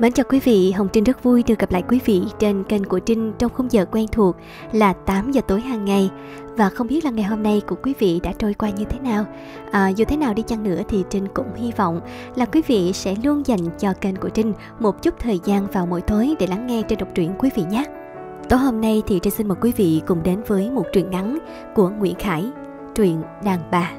Mến chào quý vị, Hồng Trinh rất vui được gặp lại quý vị trên kênh của Trinh trong khung giờ quen thuộc là 8 giờ tối hàng ngày. Và không biết là ngày hôm nay của quý vị đã trôi qua như thế nào. À, dù thế nào đi chăng nữa thì Trinh cũng hy vọng là quý vị sẽ luôn dành cho kênh của Trinh một chút thời gian vào mỗi tối để lắng nghe trên đọc truyện quý vị nhé. Tối hôm nay thì Trinh xin mời quý vị cùng đến với một truyện ngắn của Nguyễn Khải, truyện Đàn Bà.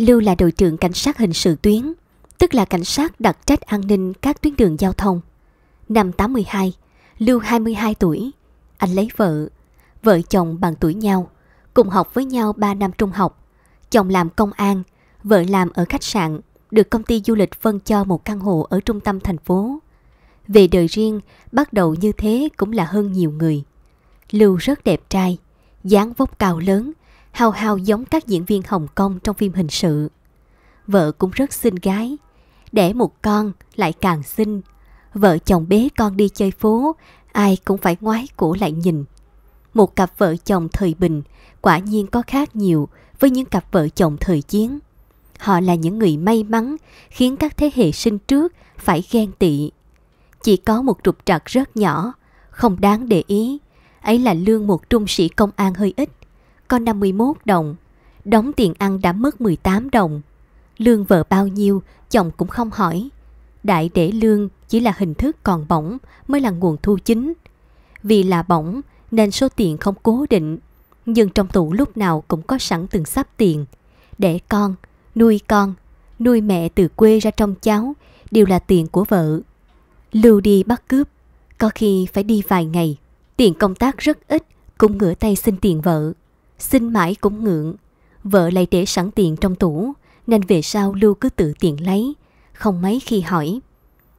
Lưu là đội trưởng cảnh sát hình sự tuyến, tức là cảnh sát đặc trách an ninh các tuyến đường giao thông. Năm 82, Lưu 22 tuổi, anh lấy vợ, vợ chồng bằng tuổi nhau, cùng học với nhau 3 năm trung học. Chồng làm công an, vợ làm ở khách sạn, được công ty du lịch phân cho một căn hộ ở trung tâm thành phố. Về đời riêng, bắt đầu như thế cũng là hơn nhiều người. Lưu rất đẹp trai, dáng vóc cao lớn, hào hào giống các diễn viên Hồng Kông trong phim hình sự. Vợ cũng rất xinh gái, đẻ một con lại càng xinh. Vợ chồng bế con đi chơi phố, ai cũng phải ngoái cổ lại nhìn. Một cặp vợ chồng thời bình quả nhiên có khác nhiều với những cặp vợ chồng thời chiến. Họ là những người may mắn khiến các thế hệ sinh trước phải ghen tị. Chỉ có một trục trặc rất nhỏ, không đáng để ý. Ấy là lương một trung sĩ công an hơi ít có 51 đồng, đóng tiền ăn đã mất 18 đồng. Lương vợ bao nhiêu, chồng cũng không hỏi. Đại để lương chỉ là hình thức còn bỏng mới là nguồn thu chính. Vì là bỏng nên số tiền không cố định, nhưng trong tủ lúc nào cũng có sẵn từng sắp tiền. Để con, nuôi con, nuôi mẹ từ quê ra trong cháu đều là tiền của vợ. Lưu đi bắt cướp, có khi phải đi vài ngày, tiền công tác rất ít, cũng ngửa tay xin tiền vợ. Xin mãi cũng ngượng, vợ lại để sẵn tiền trong tủ, nên về sau Lưu cứ tự tiện lấy, không mấy khi hỏi.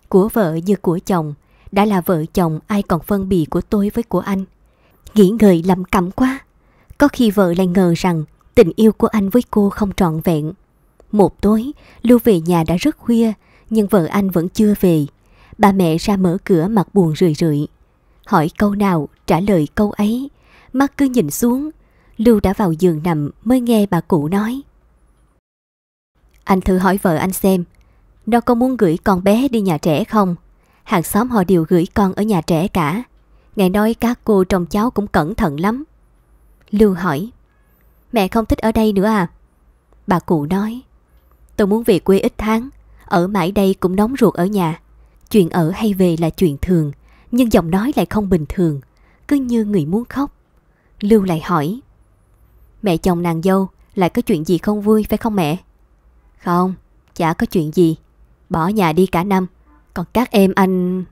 Của vợ như của chồng, đã là vợ chồng ai còn phân bì của tôi với của anh. Nghĩ ngợi lầm cảm quá. Có khi vợ lại ngờ rằng tình yêu của anh với cô không trọn vẹn. Một tối, Lưu về nhà đã rất khuya, nhưng vợ anh vẫn chưa về. Bà mẹ ra mở cửa mặt buồn rười rượi. Hỏi câu nào, trả lời câu ấy. Mắt cứ nhìn xuống, Lưu đã vào giường nằm mới nghe bà cụ nói. Anh thử hỏi vợ anh xem, nó có muốn gửi con bé đi nhà trẻ không? Hàng xóm họ đều gửi con ở nhà trẻ cả. Ngài nói các cô trong cháu cũng cẩn thận lắm. Lưu hỏi, mẹ không thích ở đây nữa à? Bà cụ nói, tôi muốn về quê ít tháng, ở mãi đây cũng nóng ruột ở nhà. Chuyện ở hay về là chuyện thường, nhưng giọng nói lại không bình thường, cứ như người muốn khóc. Lưu lại hỏi, Mẹ chồng nàng dâu lại có chuyện gì không vui phải không mẹ? Không, chả có chuyện gì. Bỏ nhà đi cả năm, còn các em anh...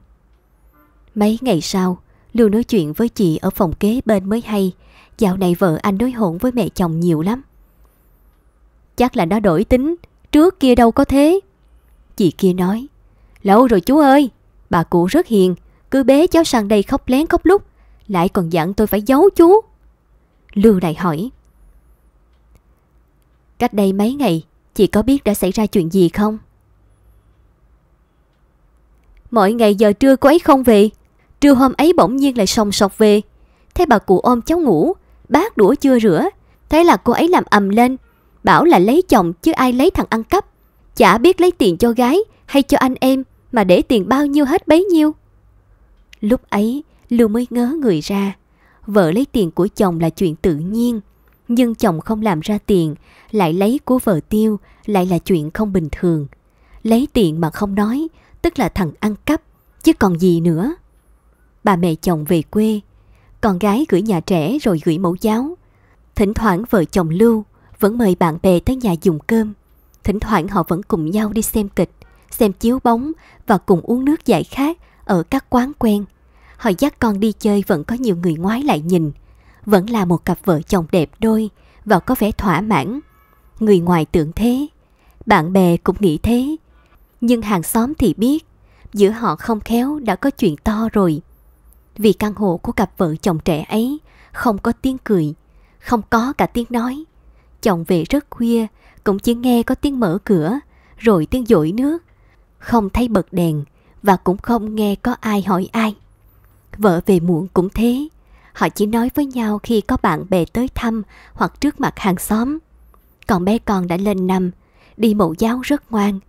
Mấy ngày sau, Lưu nói chuyện với chị ở phòng kế bên mới hay. Dạo này vợ anh đối hỗn với mẹ chồng nhiều lắm. Chắc là nó đổi tính, trước kia đâu có thế. Chị kia nói, lâu rồi chú ơi, bà cụ rất hiền, cứ bế cháu sang đây khóc lén khóc lúc, lại còn dặn tôi phải giấu chú. Lưu lại hỏi, Cách đây mấy ngày, chị có biết đã xảy ra chuyện gì không? Mỗi ngày giờ trưa cô ấy không về, trưa hôm ấy bỗng nhiên lại sòng sọc về. Thấy bà cụ ôm cháu ngủ, bát đũa chưa rửa, thế là cô ấy làm ầm lên, bảo là lấy chồng chứ ai lấy thằng ăn cắp. Chả biết lấy tiền cho gái hay cho anh em mà để tiền bao nhiêu hết bấy nhiêu. Lúc ấy, Lưu mới ngớ người ra, vợ lấy tiền của chồng là chuyện tự nhiên, nhưng chồng không làm ra tiền, lại lấy của vợ tiêu, lại là chuyện không bình thường. Lấy tiền mà không nói, tức là thằng ăn cắp, chứ còn gì nữa. Bà mẹ chồng về quê, con gái gửi nhà trẻ rồi gửi mẫu giáo. Thỉnh thoảng vợ chồng Lưu vẫn mời bạn bè tới nhà dùng cơm. Thỉnh thoảng họ vẫn cùng nhau đi xem kịch, xem chiếu bóng và cùng uống nước giải khát ở các quán quen. Họ dắt con đi chơi vẫn có nhiều người ngoái lại nhìn – vẫn là một cặp vợ chồng đẹp đôi và có vẻ thỏa mãn. Người ngoài tưởng thế, bạn bè cũng nghĩ thế. Nhưng hàng xóm thì biết, giữa họ không khéo đã có chuyện to rồi. Vì căn hộ của cặp vợ chồng trẻ ấy không có tiếng cười, không có cả tiếng nói. Chồng về rất khuya, cũng chỉ nghe có tiếng mở cửa, rồi tiếng dội nước. Không thấy bật đèn và cũng không nghe có ai hỏi ai. Vợ về muộn cũng thế, Họ chỉ nói với nhau khi có bạn bè tới thăm hoặc trước mặt hàng xóm. Còn bé con đã lên năm, đi mẫu giáo rất ngoan.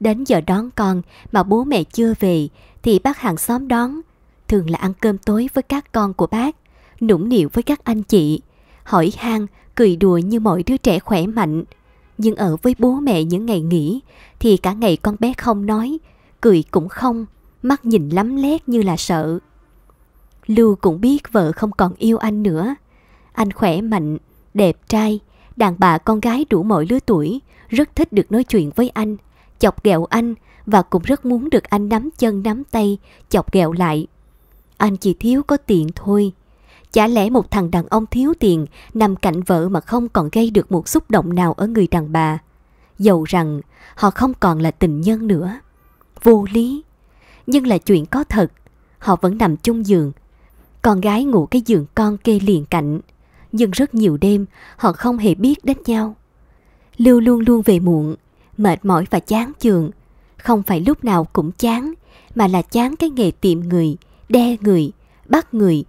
Đến giờ đón con mà bố mẹ chưa về thì bác hàng xóm đón. Thường là ăn cơm tối với các con của bác, nũng nịu với các anh chị. Hỏi han, cười đùa như mọi đứa trẻ khỏe mạnh. Nhưng ở với bố mẹ những ngày nghỉ thì cả ngày con bé không nói, cười cũng không, mắt nhìn lắm lét như là sợ. Lưu cũng biết vợ không còn yêu anh nữa. Anh khỏe mạnh, đẹp trai, đàn bà con gái đủ mọi lứa tuổi, rất thích được nói chuyện với anh, chọc ghẹo anh và cũng rất muốn được anh nắm chân nắm tay, chọc ghẹo lại. Anh chỉ thiếu có tiền thôi. Chả lẽ một thằng đàn ông thiếu tiền nằm cạnh vợ mà không còn gây được một xúc động nào ở người đàn bà. Dầu rằng họ không còn là tình nhân nữa. Vô lý. Nhưng là chuyện có thật. Họ vẫn nằm chung giường, con gái ngủ cái giường con kê liền cạnh, nhưng rất nhiều đêm họ không hề biết đến nhau. Lưu luôn luôn về muộn, mệt mỏi và chán chường. Không phải lúc nào cũng chán, mà là chán cái nghề tìm người, đe người, bắt người.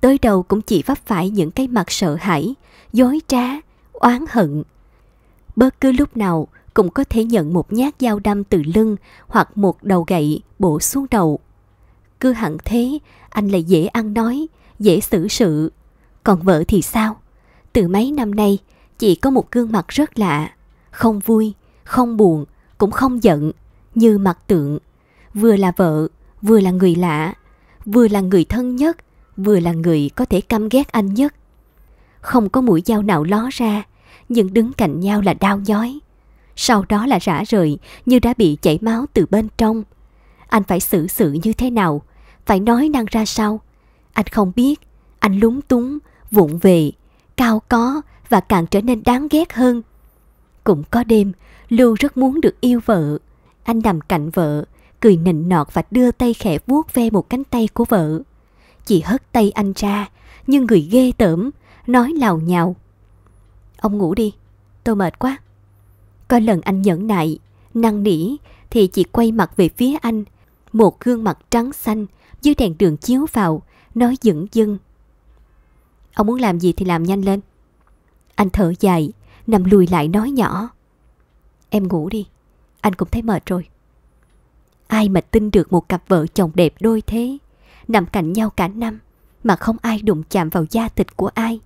Tới đâu cũng chỉ vấp phải những cái mặt sợ hãi, dối trá, oán hận. Bất cứ lúc nào cũng có thể nhận một nhát dao đâm từ lưng hoặc một đầu gậy bổ xuống đầu cứ hẳn thế, anh lại dễ ăn nói, dễ xử sự. Còn vợ thì sao? Từ mấy năm nay, chị có một gương mặt rất lạ. Không vui, không buồn, cũng không giận, như mặt tượng. Vừa là vợ, vừa là người lạ, vừa là người thân nhất, vừa là người có thể căm ghét anh nhất. Không có mũi dao nào ló ra, nhưng đứng cạnh nhau là đau nhói. Sau đó là rã rời như đã bị chảy máu từ bên trong. Anh phải xử sự như thế nào phải nói năng ra sao. Anh không biết, anh lúng túng, vụng về, cao có và càng trở nên đáng ghét hơn. Cũng có đêm, Lưu rất muốn được yêu vợ. Anh nằm cạnh vợ, cười nịnh nọt và đưa tay khẽ vuốt ve một cánh tay của vợ. Chị hất tay anh ra, nhưng người ghê tởm, nói lào nhào. Ông ngủ đi, tôi mệt quá. Có lần anh nhẫn nại, năn nỉ, thì chị quay mặt về phía anh, một gương mặt trắng xanh, dưới đèn đường chiếu vào, nói dững dưng. Ông muốn làm gì thì làm nhanh lên. Anh thở dài, nằm lùi lại nói nhỏ. Em ngủ đi, anh cũng thấy mệt rồi. Ai mà tin được một cặp vợ chồng đẹp đôi thế, nằm cạnh nhau cả năm mà không ai đụng chạm vào da thịt của ai.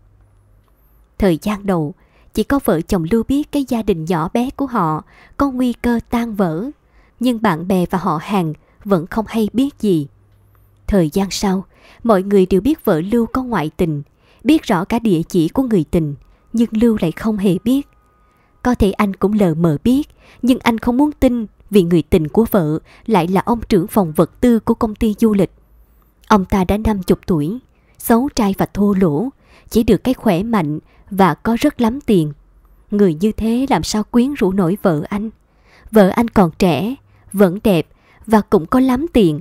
Thời gian đầu, chỉ có vợ chồng Lưu biết cái gia đình nhỏ bé của họ có nguy cơ tan vỡ, nhưng bạn bè và họ hàng vẫn không hay biết gì. Thời gian sau, mọi người đều biết vợ Lưu có ngoại tình, biết rõ cả địa chỉ của người tình, nhưng Lưu lại không hề biết. Có thể anh cũng lờ mờ biết, nhưng anh không muốn tin vì người tình của vợ lại là ông trưởng phòng vật tư của công ty du lịch. Ông ta đã 50 tuổi, xấu trai và thô lỗ, chỉ được cái khỏe mạnh và có rất lắm tiền. Người như thế làm sao quyến rũ nổi vợ anh? Vợ anh còn trẻ, vẫn đẹp và cũng có lắm tiền.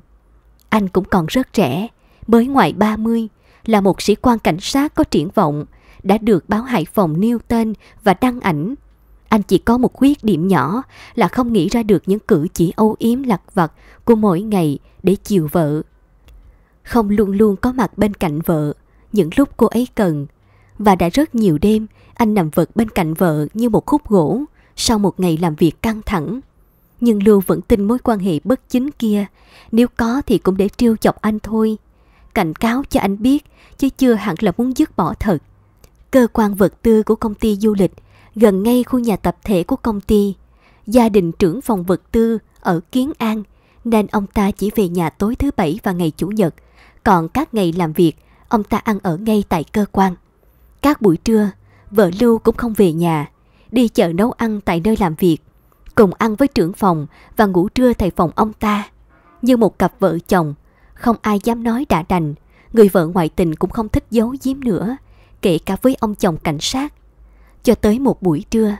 Anh cũng còn rất trẻ, mới ngoài 30, là một sĩ quan cảnh sát có triển vọng, đã được báo Hải Phòng nêu tên và đăng ảnh. Anh chỉ có một khuyết điểm nhỏ là không nghĩ ra được những cử chỉ âu yếm lặt vặt của mỗi ngày để chiều vợ. Không luôn luôn có mặt bên cạnh vợ, những lúc cô ấy cần. Và đã rất nhiều đêm, anh nằm vật bên cạnh vợ như một khúc gỗ sau một ngày làm việc căng thẳng nhưng Lưu vẫn tin mối quan hệ bất chính kia. Nếu có thì cũng để trêu chọc anh thôi. Cảnh cáo cho anh biết, chứ chưa hẳn là muốn dứt bỏ thật. Cơ quan vật tư của công ty du lịch, gần ngay khu nhà tập thể của công ty. Gia đình trưởng phòng vật tư ở Kiến An, nên ông ta chỉ về nhà tối thứ bảy và ngày Chủ nhật. Còn các ngày làm việc, ông ta ăn ở ngay tại cơ quan. Các buổi trưa, vợ Lưu cũng không về nhà, đi chợ nấu ăn tại nơi làm việc – cùng ăn với trưởng phòng và ngủ trưa tại phòng ông ta. Như một cặp vợ chồng, không ai dám nói đã đành, người vợ ngoại tình cũng không thích giấu giếm nữa, kể cả với ông chồng cảnh sát. Cho tới một buổi trưa,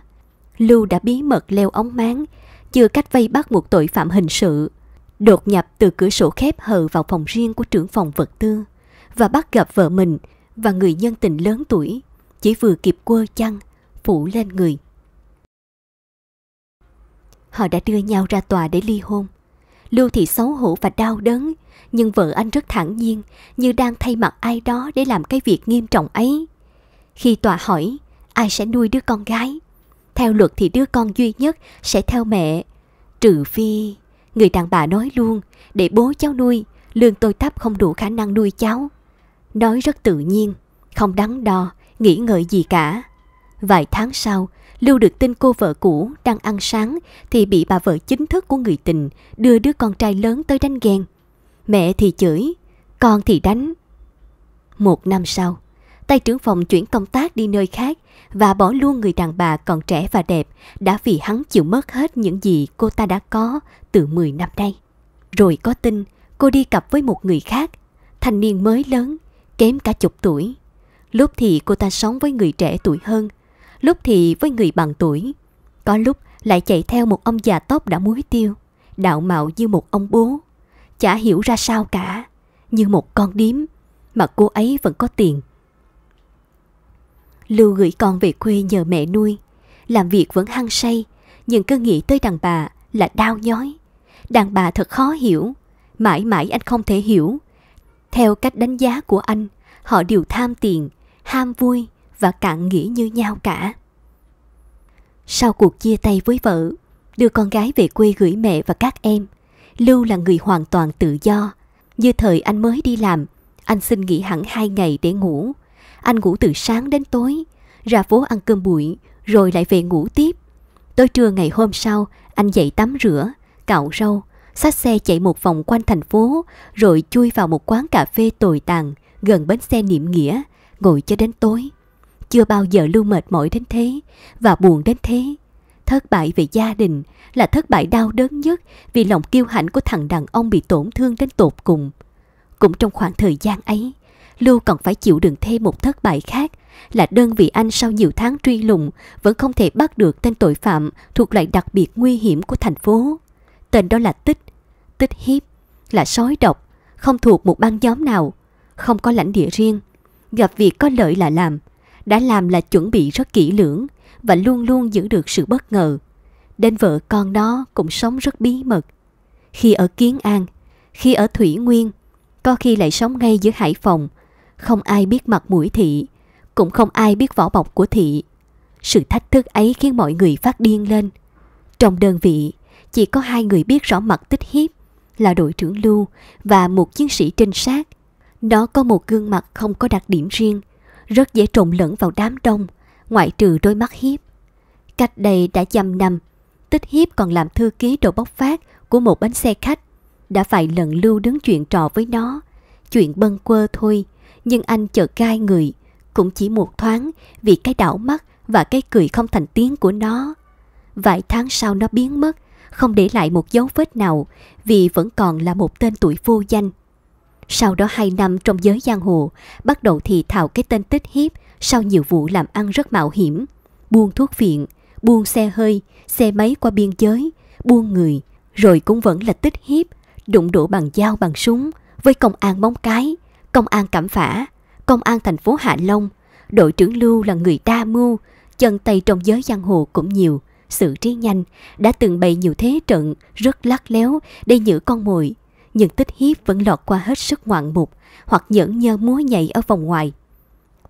Lưu đã bí mật leo ống máng, chưa cách vây bắt một tội phạm hình sự, đột nhập từ cửa sổ khép hờ vào phòng riêng của trưởng phòng vật tư và bắt gặp vợ mình và người nhân tình lớn tuổi, chỉ vừa kịp quơ chăn, phủ lên người họ đã đưa nhau ra tòa để ly hôn. Lưu Thị xấu hổ và đau đớn, nhưng vợ anh rất thản nhiên, như đang thay mặt ai đó để làm cái việc nghiêm trọng ấy. Khi tòa hỏi, ai sẽ nuôi đứa con gái? Theo luật thì đứa con duy nhất sẽ theo mẹ. Trừ phi, người đàn bà nói luôn, để bố cháu nuôi, lương tôi thấp không đủ khả năng nuôi cháu. Nói rất tự nhiên, không đắn đo, nghĩ ngợi gì cả. Vài tháng sau, Lưu được tin cô vợ cũ đang ăn sáng thì bị bà vợ chính thức của người tình đưa đứa con trai lớn tới đánh ghen. Mẹ thì chửi, con thì đánh. Một năm sau, tay trưởng phòng chuyển công tác đi nơi khác và bỏ luôn người đàn bà còn trẻ và đẹp đã vì hắn chịu mất hết những gì cô ta đã có từ 10 năm nay. Rồi có tin cô đi cặp với một người khác, thanh niên mới lớn, kém cả chục tuổi. Lúc thì cô ta sống với người trẻ tuổi hơn – lúc thì với người bằng tuổi, có lúc lại chạy theo một ông già tóc đã muối tiêu, đạo mạo như một ông bố, chả hiểu ra sao cả, như một con điếm, mà cô ấy vẫn có tiền. Lưu gửi con về quê nhờ mẹ nuôi, làm việc vẫn hăng say, nhưng cứ nghĩ tới đàn bà là đau nhói. Đàn bà thật khó hiểu, mãi mãi anh không thể hiểu. Theo cách đánh giá của anh, họ đều tham tiền, ham vui, và cạn nghĩ như nhau cả. Sau cuộc chia tay với vợ, đưa con gái về quê gửi mẹ và các em, Lưu là người hoàn toàn tự do. Như thời anh mới đi làm, anh xin nghỉ hẳn hai ngày để ngủ. Anh ngủ từ sáng đến tối, ra phố ăn cơm bụi, rồi lại về ngủ tiếp. Tối trưa ngày hôm sau, anh dậy tắm rửa, cạo râu, xách xe chạy một vòng quanh thành phố, rồi chui vào một quán cà phê tồi tàn gần bến xe Niệm Nghĩa, ngồi cho đến tối. Chưa bao giờ Lưu mệt mỏi đến thế và buồn đến thế. Thất bại về gia đình là thất bại đau đớn nhất vì lòng kiêu hãnh của thằng đàn ông bị tổn thương đến tột cùng. Cũng trong khoảng thời gian ấy, Lưu còn phải chịu đựng thêm một thất bại khác là đơn vị anh sau nhiều tháng truy lùng vẫn không thể bắt được tên tội phạm thuộc loại đặc biệt nguy hiểm của thành phố. Tên đó là Tích, Tích Hiếp, là sói độc, không thuộc một băng nhóm nào, không có lãnh địa riêng, gặp việc có lợi là làm – đã làm là chuẩn bị rất kỹ lưỡng và luôn luôn giữ được sự bất ngờ. Đến vợ con nó cũng sống rất bí mật. Khi ở Kiến An, khi ở Thủy Nguyên, có khi lại sống ngay giữa Hải Phòng, không ai biết mặt mũi thị, cũng không ai biết vỏ bọc của thị. Sự thách thức ấy khiến mọi người phát điên lên. Trong đơn vị, chỉ có hai người biết rõ mặt tích hiếp là đội trưởng Lưu và một chiến sĩ trinh sát. Nó có một gương mặt không có đặc điểm riêng – rất dễ trộn lẫn vào đám đông, ngoại trừ đôi mắt hiếp. Cách đây đã dăm năm, Tích Hiếp còn làm thư ký đồ bốc phát của một bánh xe khách. Đã phải lần lưu đứng chuyện trò với nó. Chuyện bâng quơ thôi, nhưng anh chợt gai người, cũng chỉ một thoáng vì cái đảo mắt và cái cười không thành tiếng của nó. Vài tháng sau nó biến mất, không để lại một dấu vết nào vì vẫn còn là một tên tuổi vô danh. Sau đó 2 năm trong giới giang hồ, bắt đầu thì thào cái tên tích hiếp sau nhiều vụ làm ăn rất mạo hiểm. Buôn thuốc viện, buôn xe hơi, xe máy qua biên giới, buôn người, rồi cũng vẫn là tích hiếp, đụng độ bằng dao bằng súng với công an Móng Cái, công an cảm Phả, công an thành phố Hạ Long. Đội trưởng Lưu là người đa mưu, chân tay trong giới giang hồ cũng nhiều, sự trí nhanh, đã từng bày nhiều thế trận rất lắc léo để giữ con mồi nhưng tích hiếp vẫn lọt qua hết sức ngoạn mục hoặc nhẫn nhơ múa nhảy ở vòng ngoài.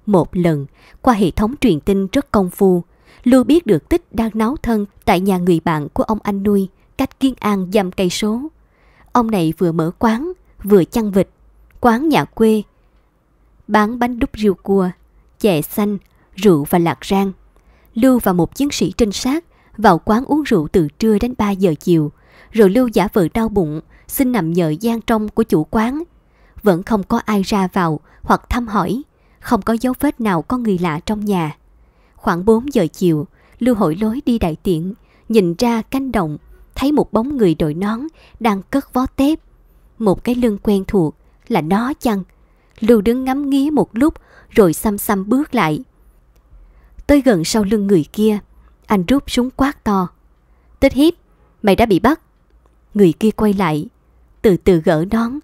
Một lần, qua hệ thống truyền tin rất công phu, Lưu biết được Tích đang náo thân tại nhà người bạn của ông anh nuôi, cách Kiên An dăm cây số. Ông này vừa mở quán, vừa chăn vịt, quán nhà quê, bán bánh đúc riêu cua, chè xanh, rượu và lạc rang. Lưu và một chiến sĩ trinh sát vào quán uống rượu từ trưa đến 3 giờ chiều, rồi Lưu giả vờ đau bụng, xin nằm nhờ gian trong của chủ quán. Vẫn không có ai ra vào hoặc thăm hỏi, không có dấu vết nào có người lạ trong nhà. Khoảng 4 giờ chiều, Lưu Hội Lối đi đại tiện, nhìn ra cánh đồng thấy một bóng người đội nón đang cất vó tép. Một cái lưng quen thuộc là nó chăng? Lưu đứng ngắm nghía một lúc rồi xăm xăm bước lại. Tới gần sau lưng người kia, anh rút súng quát to. Tích hiếp, mày đã bị bắt. Người kia quay lại, từ từ gỡ nón,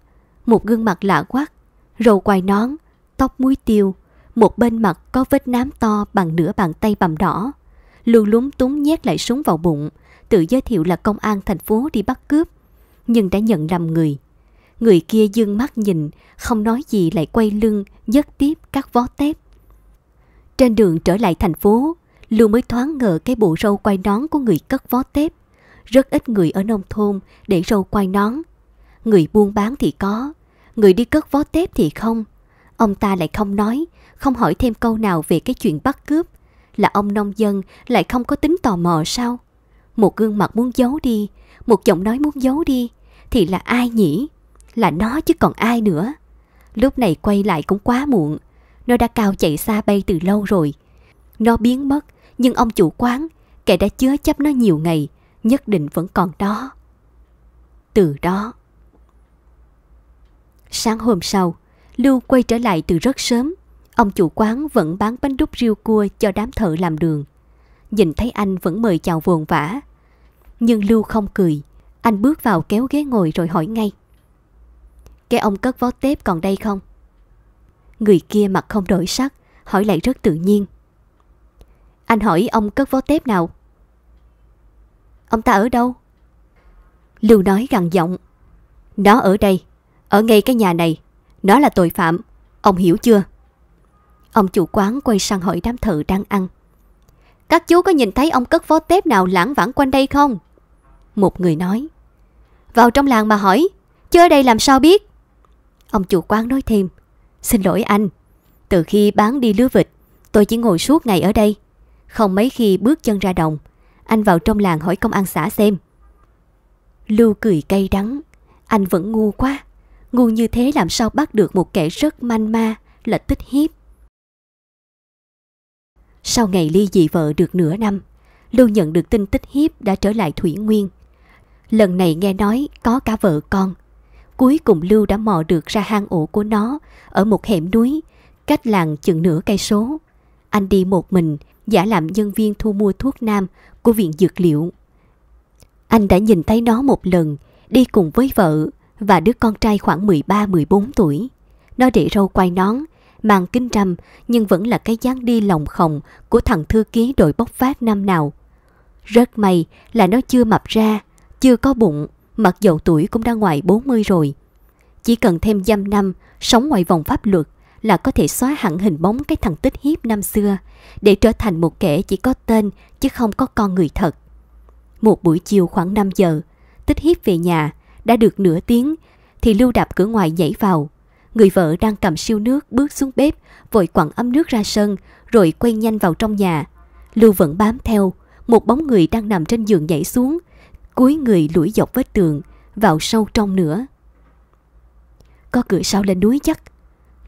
một gương mặt lạ quắc, râu quai nón, tóc muối tiêu, một bên mặt có vết nám to bằng nửa bàn tay bầm đỏ. Lưu lúng túng nhét lại súng vào bụng, tự giới thiệu là công an thành phố đi bắt cướp, nhưng đã nhận lầm người. Người kia dương mắt nhìn, không nói gì lại quay lưng, dứt tiếp các vó tép. Trên đường trở lại thành phố, Lưu mới thoáng ngờ cái bộ râu quai nón của người cất vó tép. Rất ít người ở nông thôn để râu quai nón, người buôn bán thì có, người đi cất vó tép thì không. Ông ta lại không nói, không hỏi thêm câu nào về cái chuyện bắt cướp. Là ông nông dân lại không có tính tò mò sao? Một gương mặt muốn giấu đi, một giọng nói muốn giấu đi, thì là ai nhỉ? Là nó chứ còn ai nữa. Lúc này quay lại cũng quá muộn, nó đã cao chạy xa bay từ lâu rồi. Nó biến mất, nhưng ông chủ quán, kẻ đã chứa chấp nó nhiều ngày, nhất định vẫn còn đó. Từ đó, Sáng hôm sau, Lưu quay trở lại từ rất sớm. Ông chủ quán vẫn bán bánh đúc riêu cua cho đám thợ làm đường. Nhìn thấy anh vẫn mời chào vồn vã. Nhưng Lưu không cười. Anh bước vào kéo ghế ngồi rồi hỏi ngay. Cái ông cất vó tép còn đây không? Người kia mặt không đổi sắc, hỏi lại rất tự nhiên. Anh hỏi ông cất vó tép nào? Ông ta ở đâu? Lưu nói gằn giọng. Nó ở đây. Ở ngay cái nhà này, nó là tội phạm, ông hiểu chưa? Ông chủ quán quay sang hỏi đám thợ đang ăn. Các chú có nhìn thấy ông cất vó tép nào lãng vãng quanh đây không? Một người nói. Vào trong làng mà hỏi, chứ ở đây làm sao biết? Ông chủ quán nói thêm. Xin lỗi anh, từ khi bán đi lứa vịt, tôi chỉ ngồi suốt ngày ở đây. Không mấy khi bước chân ra đồng, anh vào trong làng hỏi công an xã xem. Lưu cười cay đắng, anh vẫn ngu quá ngu như thế làm sao bắt được một kẻ rất manh ma là tích hiếp. Sau ngày ly dị vợ được nửa năm, Lưu nhận được tin tích hiếp đã trở lại Thủy Nguyên. Lần này nghe nói có cả vợ con. Cuối cùng Lưu đã mò được ra hang ổ của nó ở một hẻm núi, cách làng chừng nửa cây số. Anh đi một mình, giả làm nhân viên thu mua thuốc nam của viện dược liệu. Anh đã nhìn thấy nó một lần, đi cùng với vợ và đứa con trai khoảng 13-14 tuổi. Nó để râu quay nón, mang kính râm nhưng vẫn là cái dáng đi lòng khồng của thằng thư ký đội bốc phát năm nào. Rất may là nó chưa mập ra, chưa có bụng, mặc dầu tuổi cũng đã ngoài 40 rồi. Chỉ cần thêm dăm năm sống ngoài vòng pháp luật là có thể xóa hẳn hình bóng cái thằng tích hiếp năm xưa để trở thành một kẻ chỉ có tên chứ không có con người thật. Một buổi chiều khoảng 5 giờ, tích hiếp về nhà đã được nửa tiếng thì Lưu đạp cửa ngoài nhảy vào. Người vợ đang cầm siêu nước bước xuống bếp, vội quẳng ấm nước ra sân, rồi quay nhanh vào trong nhà. Lưu vẫn bám theo, một bóng người đang nằm trên giường nhảy xuống, cúi người lủi dọc vết tường, vào sâu trong nữa. Có cửa sau lên núi chắc.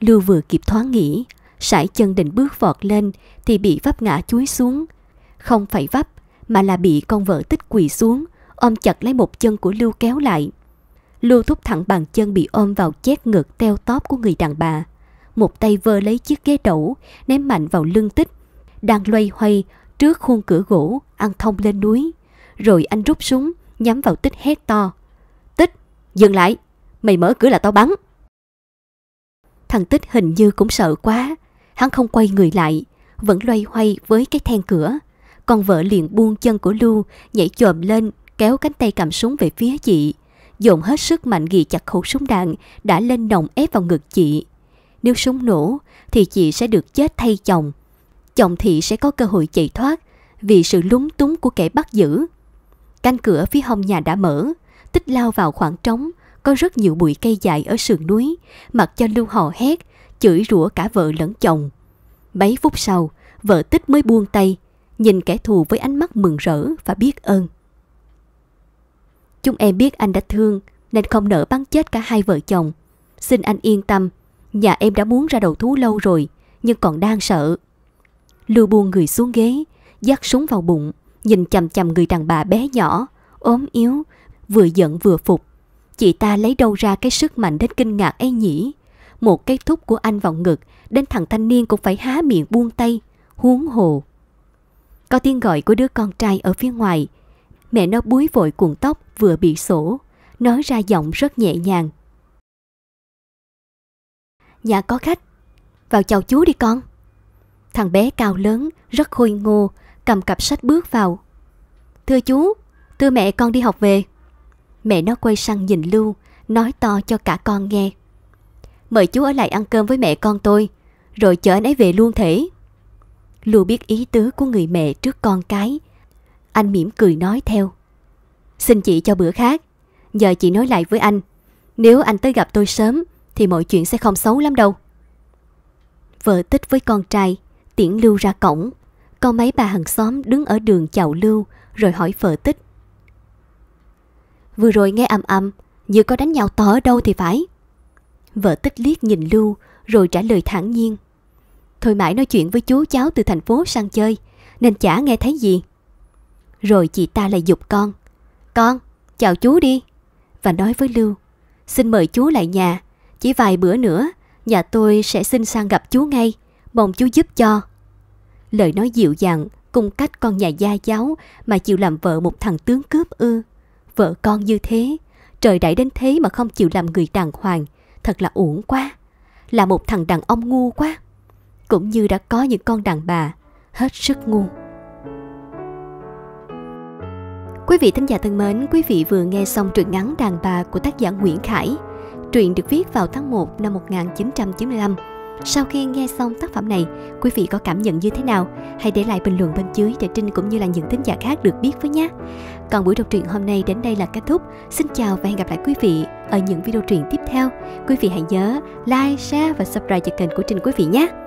Lưu vừa kịp thoáng nghĩ, sải chân định bước vọt lên thì bị vấp ngã chuối xuống. Không phải vấp, mà là bị con vợ tích quỳ xuống, ôm chặt lấy một chân của Lưu kéo lại. Lưu thúc thẳng bàn chân bị ôm vào chét ngực teo tóp của người đàn bà. Một tay vơ lấy chiếc ghế đẩu, ném mạnh vào lưng tích. Đang loay hoay trước khuôn cửa gỗ, ăn thông lên núi. Rồi anh rút súng, nhắm vào tích hét to. Tích, dừng lại, mày mở cửa là tao bắn. Thằng tích hình như cũng sợ quá. Hắn không quay người lại, vẫn loay hoay với cái then cửa. Con vợ liền buông chân của Lưu, nhảy chồm lên, kéo cánh tay cầm súng về phía chị dồn hết sức mạnh ghi chặt khẩu súng đạn đã lên nòng ép vào ngực chị. Nếu súng nổ thì chị sẽ được chết thay chồng. Chồng thị sẽ có cơ hội chạy thoát vì sự lúng túng của kẻ bắt giữ. Cánh cửa phía hông nhà đã mở, tích lao vào khoảng trống, có rất nhiều bụi cây dài ở sườn núi, mặc cho lưu hò hét, chửi rủa cả vợ lẫn chồng. Mấy phút sau, vợ tích mới buông tay, nhìn kẻ thù với ánh mắt mừng rỡ và biết ơn. Chúng em biết anh đã thương nên không nỡ bắn chết cả hai vợ chồng. Xin anh yên tâm, nhà em đã muốn ra đầu thú lâu rồi nhưng còn đang sợ. Lưu buông người xuống ghế, dắt súng vào bụng, nhìn chầm chầm người đàn bà bé nhỏ, ốm yếu, vừa giận vừa phục. Chị ta lấy đâu ra cái sức mạnh đến kinh ngạc ấy nhỉ? Một cái thúc của anh vào ngực, đến thằng thanh niên cũng phải há miệng buông tay, huống hồ. Có tiếng gọi của đứa con trai ở phía ngoài, mẹ nó búi vội cuộn tóc vừa bị sổ, nói ra giọng rất nhẹ nhàng. Nhà dạ, có khách, vào chào chú đi con. Thằng bé cao lớn, rất khôi ngô, cầm cặp sách bước vào. Thưa chú, thưa mẹ con đi học về. Mẹ nó quay sang nhìn Lưu, nói to cho cả con nghe. Mời chú ở lại ăn cơm với mẹ con tôi, rồi chở anh ấy về luôn thể. Lưu biết ý tứ của người mẹ trước con cái, anh mỉm cười nói theo. Xin chị cho bữa khác. Giờ chị nói lại với anh. Nếu anh tới gặp tôi sớm thì mọi chuyện sẽ không xấu lắm đâu. Vợ tích với con trai, tiễn Lưu ra cổng. Có mấy bà hàng xóm đứng ở đường chào Lưu rồi hỏi vợ tích. Vừa rồi nghe ầm ầm, như có đánh nhau to ở đâu thì phải. Vợ tích liếc nhìn Lưu rồi trả lời thẳng nhiên. Thôi mãi nói chuyện với chú cháu từ thành phố sang chơi, nên chả nghe thấy gì. Rồi chị ta lại dục con. Con, chào chú đi. Và nói với Lưu, xin mời chú lại nhà. Chỉ vài bữa nữa, nhà tôi sẽ xin sang gặp chú ngay. Mong chú giúp cho. Lời nói dịu dàng, cùng cách con nhà gia giáo mà chịu làm vợ một thằng tướng cướp ư. Vợ con như thế, trời đại đến thế mà không chịu làm người đàng hoàng, thật là uổng quá. Là một thằng đàn ông ngu quá. Cũng như đã có những con đàn bà hết sức ngu. Quý vị thính giả thân mến, quý vị vừa nghe xong truyện ngắn Đàn bà của tác giả Nguyễn Khải. Truyện được viết vào tháng 1 năm 1995. Sau khi nghe xong tác phẩm này, quý vị có cảm nhận như thế nào? Hãy để lại bình luận bên dưới để Trinh cũng như là những thính giả khác được biết với nhé. Còn buổi đọc truyện hôm nay đến đây là kết thúc. Xin chào và hẹn gặp lại quý vị ở những video truyện tiếp theo. Quý vị hãy nhớ like, share và subscribe cho kênh của Trinh quý vị nhé.